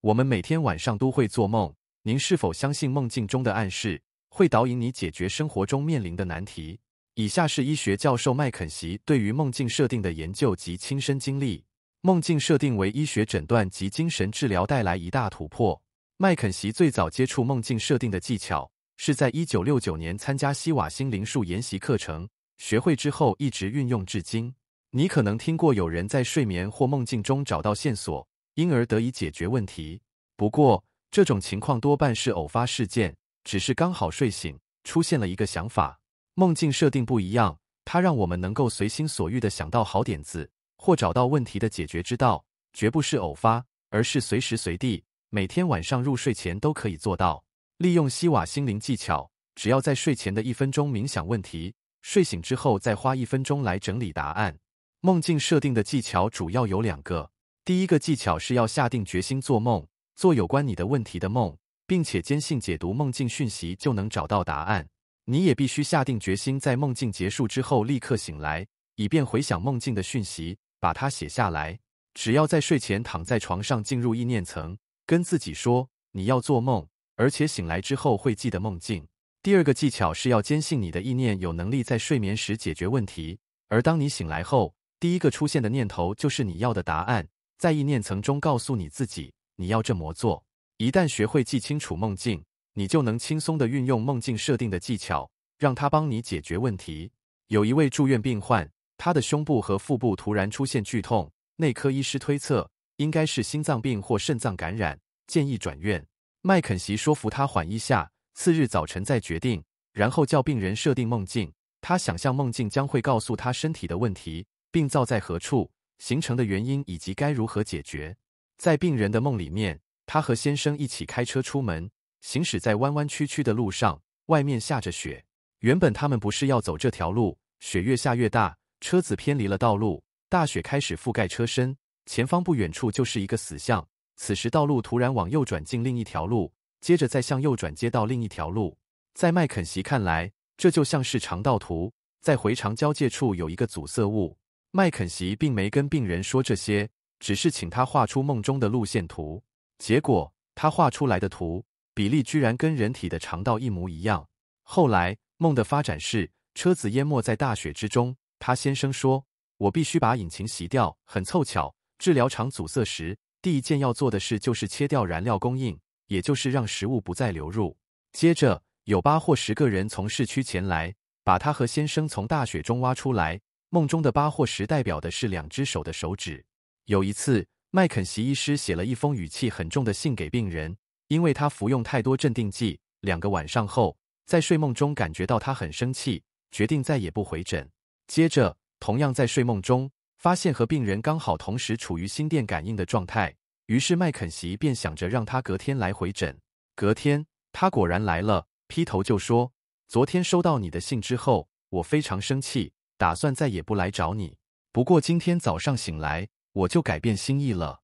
我们每天晚上都会做梦。您是否相信梦境中的暗示会导引你解决生活中面临的难题？以下是医学教授麦肯锡对于梦境设定的研究及亲身经历。梦境设定为医学诊断及精神治疗带来一大突破。麦肯锡最早接触梦境设定的技巧是在1969年参加西瓦心灵术研习课程，学会之后一直运用至今。你可能听过有人在睡眠或梦境中找到线索。因而得以解决问题。不过，这种情况多半是偶发事件，只是刚好睡醒，出现了一个想法。梦境设定不一样，它让我们能够随心所欲地想到好点子，或找到问题的解决之道。绝不是偶发，而是随时随地，每天晚上入睡前都可以做到。利用西瓦心灵技巧，只要在睡前的一分钟冥想问题，睡醒之后再花一分钟来整理答案。梦境设定的技巧主要有两个。第一个技巧是要下定决心做梦，做有关你的问题的梦，并且坚信解读梦境讯息就能找到答案。你也必须下定决心，在梦境结束之后立刻醒来，以便回想梦境的讯息，把它写下来。只要在睡前躺在床上进入意念层，跟自己说你要做梦，而且醒来之后会记得梦境。第二个技巧是要坚信你的意念有能力在睡眠时解决问题，而当你醒来后，第一个出现的念头就是你要的答案。在意念层中，告诉你自己你要这么做。一旦学会记清楚梦境，你就能轻松地运用梦境设定的技巧，让他帮你解决问题。有一位住院病患，他的胸部和腹部突然出现剧痛，内科医师推测应该是心脏病或肾脏感染，建议转院。麦肯锡说服他缓一下，次日早晨再决定，然后叫病人设定梦境。他想象梦境将会告诉他身体的问题，病灶在何处。形成的原因以及该如何解决，在病人的梦里面，他和先生一起开车出门，行驶在弯弯曲曲的路上，外面下着雪。原本他们不是要走这条路，雪越下越大，车子偏离了道路，大雪开始覆盖车身。前方不远处就是一个死巷，此时道路突然往右转进另一条路，接着再向右转接到另一条路。在麦肯锡看来，这就像是肠道图，在回肠交界处有一个阻塞物。麦肯锡并没跟病人说这些，只是请他画出梦中的路线图。结果他画出来的图，比例居然跟人体的肠道一模一样。后来梦的发展是，车子淹没在大雪之中。他先生说：“我必须把引擎洗掉。”很凑巧，治疗肠阻塞时，第一件要做的事就是切掉燃料供应，也就是让食物不再流入。接着有八或十个人从市区前来，把他和先生从大雪中挖出来。梦中的八或十代表的是两只手的手指。有一次，麦肯锡医师写了一封语气很重的信给病人，因为他服用太多镇定剂。两个晚上后，在睡梦中感觉到他很生气，决定再也不回诊。接着，同样在睡梦中发现和病人刚好同时处于心电感应的状态，于是麦肯锡便想着让他隔天来回诊。隔天，他果然来了，劈头就说：“昨天收到你的信之后，我非常生气。”打算再也不来找你。不过今天早上醒来，我就改变心意了。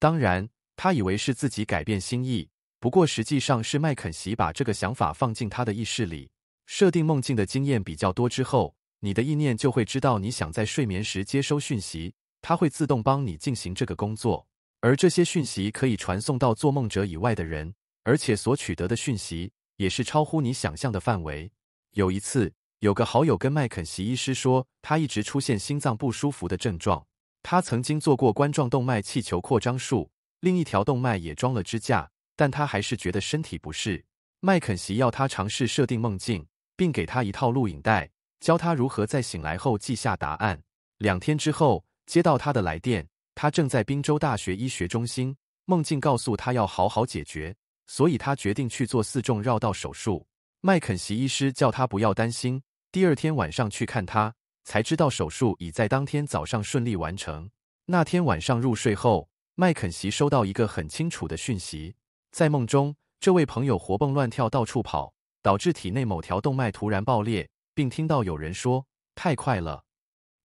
当然，他以为是自己改变心意，不过实际上是麦肯锡把这个想法放进他的意识里。设定梦境的经验比较多之后，你的意念就会知道你想在睡眠时接收讯息，它会自动帮你进行这个工作。而这些讯息可以传送到做梦者以外的人，而且所取得的讯息也是超乎你想象的范围。有一次。有个好友跟麦肯锡医师说，他一直出现心脏不舒服的症状。他曾经做过冠状动脉气球扩张术，另一条动脉也装了支架，但他还是觉得身体不适。麦肯锡要他尝试设定梦境，并给他一套录影带，教他如何在醒来后记下答案。两天之后，接到他的来电，他正在宾州大学医学中心。梦境告诉他要好好解决，所以他决定去做四重绕道手术。麦肯锡医师叫他不要担心。第二天晚上去看他，才知道手术已在当天早上顺利完成。那天晚上入睡后，麦肯锡收到一个很清楚的讯息，在梦中，这位朋友活蹦乱跳到处跑，导致体内某条动脉突然爆裂，并听到有人说：“太快了。”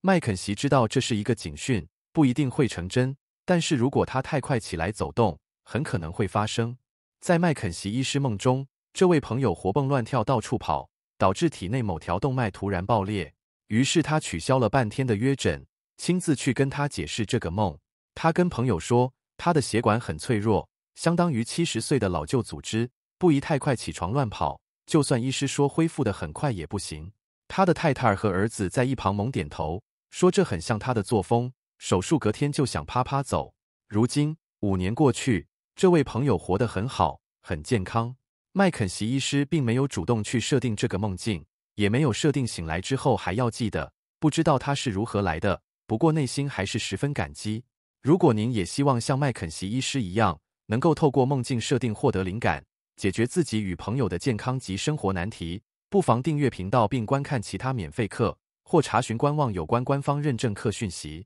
麦肯锡知道这是一个警讯，不一定会成真，但是如果他太快起来走动，很可能会发生。在麦肯锡医师梦中，这位朋友活蹦乱跳到处跑。导致体内某条动脉突然爆裂，于是他取消了半天的约诊，亲自去跟他解释这个梦。他跟朋友说，他的血管很脆弱，相当于七十岁的老旧组织，不宜太快起床乱跑。就算医师说恢复的很快也不行。他的太太和儿子在一旁猛点头，说这很像他的作风，手术隔天就想啪啪走。如今五年过去，这位朋友活得很好，很健康。麦肯锡医师并没有主动去设定这个梦境，也没有设定醒来之后还要记得，不知道他是如何来的。不过内心还是十分感激。如果您也希望像麦肯锡医师一样，能够透过梦境设定获得灵感，解决自己与朋友的健康及生活难题，不妨订阅频道并观看其他免费课，或查询官网有关官方认证课讯息。